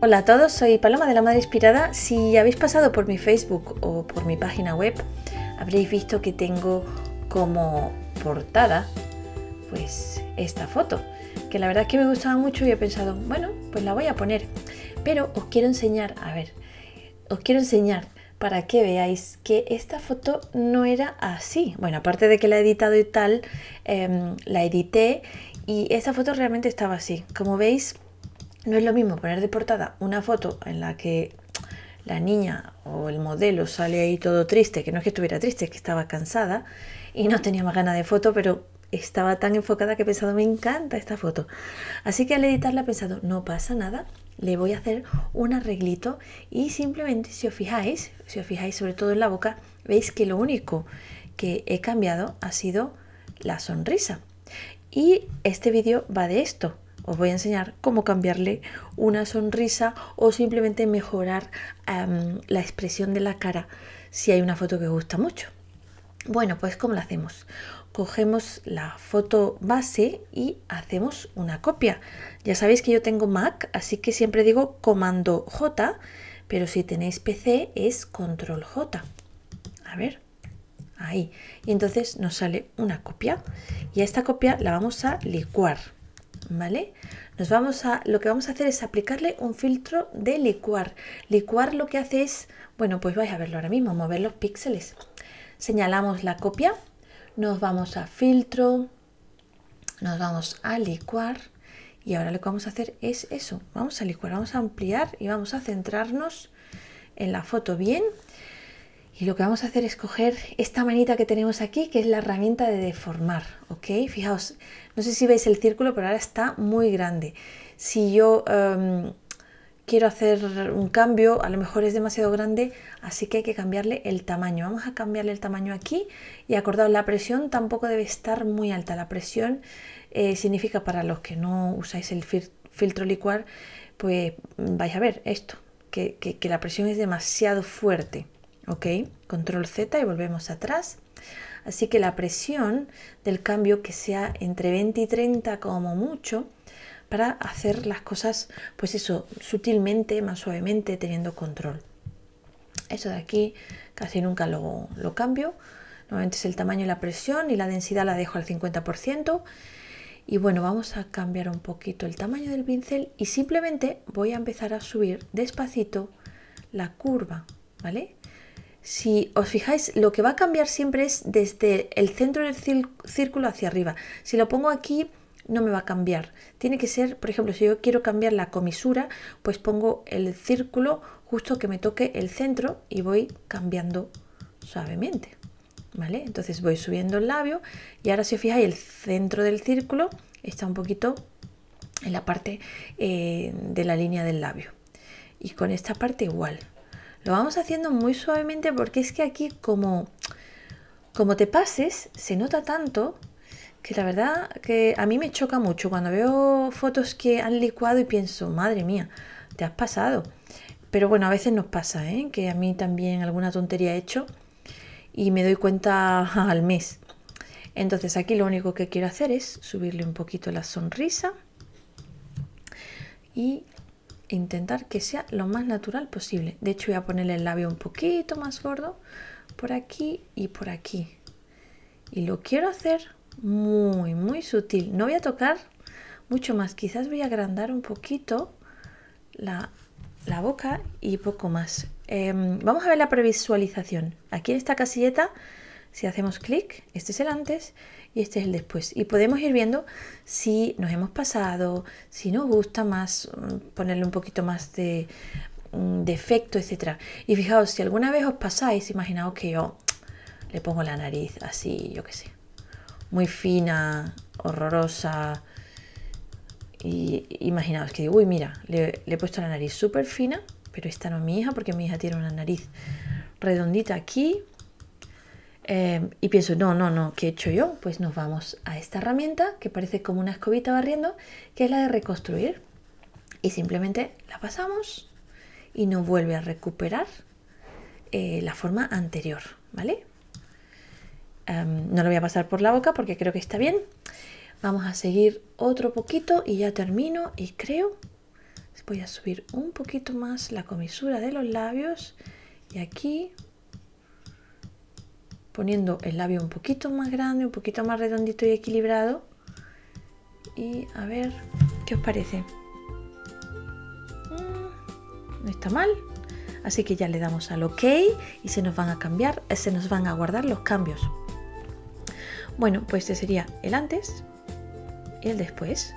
Hola a todos, soy Paloma de la Madre Inspirada. Si habéis pasado por mi Facebook o por mi página web, habréis visto que tengo como portada pues esta foto, que la verdad es que me gustaba mucho y he pensado, bueno, pues la voy a poner. Pero os quiero enseñar, a ver, os quiero enseñar para que veáis que esta foto no era así. Bueno, aparte de que la he editado y tal, em, la edité y esta foto realmente estaba así. Como veis, no es lo mismo poner de portada una foto en la que la niña o el modelo sale ahí todo triste, que no es que estuviera triste, es que estaba cansada y no tenía más ganas de foto, pero estaba tan enfocada que he pensado, me encanta esta foto. Así que al editarla he pensado, no pasa nada, le voy a hacer un arreglito y simplemente si os fijáis, si os fijáis sobre todo en la boca, veis que lo único que he cambiado ha sido la sonrisa. Y este vídeo va de esto, os voy a enseñar cómo cambiarle una sonrisa o simplemente mejorar la expresión de la cara si hay una foto que gusta mucho. Bueno, pues ¿cómo lo hacemos? Cogemos la foto base y hacemos una copia. Ya sabéis que yo tengo Mac, así que siempre digo comando J, pero si tenéis PC es control J. A ver, ahí. Y entonces nos sale una copia y a esta copia la vamos a licuar. ¿vale? Nos vamos a, lo que vamos a hacer es aplicarle un filtro de licuar. Licuar lo que hace es, bueno, pues vais a verlo ahora mismo, mover los píxeles. Señalamos la copia, nos vamos a filtro, nos vamos a licuar y ahora lo que vamos a hacer es eso, vamos a licuar, vamos a ampliar y vamos a centrarnos en la foto bien y lo que vamos a hacer es coger esta manita que tenemos aquí, que es la herramienta de deformar, ¿ok? Fijaos, no sé si veis el círculo, pero ahora está muy grande. Si yo em, quiero hacer un cambio, a lo mejor es demasiado grande, así que hay que cambiarle el tamaño. Vamos a cambiarle el tamaño aquí y acordaos, la presión tampoco debe estar muy alta. La presión eh, significa para los que no usáis el filtro licuar, pues vais a ver esto, que la presión es demasiado fuerte. ¿Ok? Control Z y volvemos atrás. Así que la presión del cambio que sea entre 20 y 30 como mucho para hacer las cosas, pues eso, sutilmente, más suavemente, teniendo control. Eso de aquí casi nunca lo, lo cambio. Normalmente es el tamaño y la presión y la densidad la dejo al 50%. Y bueno, vamos a cambiar un poquito el tamaño del pincel y simplemente voy a empezar a subir despacito la curva, ¿vale? si os fijáis, lo que va a cambiar siempre es desde el centro del círculo hacia arriba. Si lo pongo aquí, no me va a cambiar. Tiene que ser, por ejemplo, si yo quiero cambiar la comisura, pues pongo el círculo justo que me toque el centro y voy cambiando suavemente. ¿Vale? Entonces voy subiendo el labio y ahora si os fijáis, el centro del círculo está un poquito en la parte eh, de la línea del labio. Y con esta parte igual, lo vamos haciendo muy suavemente porque es que aquí como, como te pases, se nota tanto que la verdad que a mí me choca mucho cuando veo fotos que han licuado y pienso, madre mía, te has pasado. Pero bueno, a veces nos pasa, ¿eh? que a mí también alguna tontería he hecho y me doy cuenta al mes. Entonces aquí lo único que quiero hacer es subirle un poquito la sonrisa y intentar que sea lo más natural posible. De hecho, voy a ponerle el labio un poquito más gordo por aquí y por aquí. Y lo quiero hacer muy, muy sutil. No voy a tocar mucho más. Quizás voy a agrandar un poquito la, boca y poco más. Em, vamos a ver la previsualización. Aquí en esta casilleta, si hacemos clic, este es el antes y este es el después. Y podemos ir viendo si nos hemos pasado, si nos gusta más mm, ponerle un poquito más de, mm, de efecto, etc. Y fijaos, si alguna vez os pasáis, imaginaos que yo le pongo la nariz así, yo qué sé, muy fina, horrorosa. Y imaginaos que digo, uy, mira, le, le he puesto la nariz súper fina, pero esta no es mi hija porque mi hija tiene una nariz redondita aquí Em, y pienso, no, no, no, ¿qué he hecho yo? Pues nos vamos a esta herramienta que parece como una escobita barriendo, que es la de reconstruir. Y simplemente la pasamos y nos vuelve a recuperar eh, la forma anterior, ¿vale? Em, no lo voy a pasar por la boca porque creo que está bien. Vamos a seguir otro poquito y ya termino y creo voy a subir un poquito más la comisura de los labios y aquí poniendo el labio un poquito más grande, un poquito más redondito y equilibrado. Y a ver, ¿qué os parece? Mm, no está mal. Así que ya le damos al OK y se nos van a cambiar, eh, se nos van a guardar los cambios. Bueno, pues este sería el antes y el después.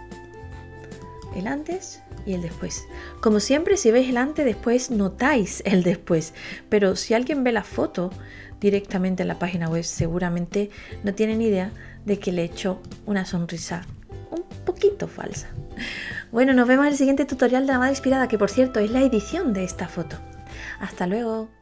El antes y el después. Como siempre, si veis el antes, después notáis el después. Pero si alguien ve la foto directamente en la página web, seguramente no ni idea de que le he hecho una sonrisa un poquito falsa. Bueno, nos vemos en el siguiente tutorial de la madre inspirada, que por cierto es la edición de esta foto. Hasta luego.